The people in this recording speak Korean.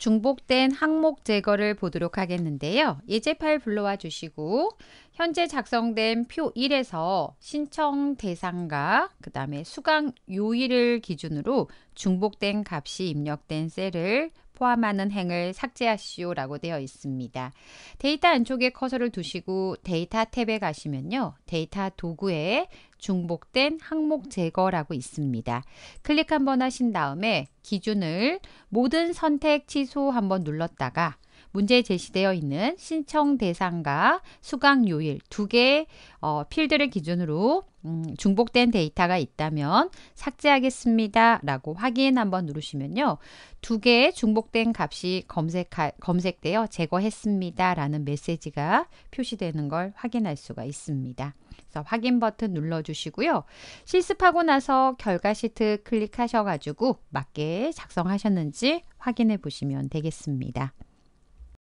중복된 항목 제거를 보도록 하겠는데요. 예제 파일 불러와 주시고 현재 작성된 표 1에서 신청 대상과 그 다음에 수강 요일을 기준으로 중복된 값이 입력된 셀을 포함하는 행을 삭제하시오라고 되어 있습니다. 데이터 안쪽에 커서를 두시고 데이터 탭에 가시면요. 데이터 도구에 중복된 항목 제거라고 있습니다. 클릭 한번 하신 다음에 기준을 모든 선택 취소 한번 눌렀다가 문제에 제시되어 있는 신청 대상과 수강 요일 두개 어, 필드를 기준으로 음, 중복된 데이터가 있다면 삭제하겠습니다 라고 확인 한번 누르시면요 두 개의 중복된 값이 검색하, 검색되어 제거했습니다 라는 메시지가 표시되는 걸 확인할 수가 있습니다 그래서 확인 버튼 눌러 주시고요 실습하고 나서 결과 시트 클릭하셔 가지고 맞게 작성하셨는지 확인해 보시면 되겠습니다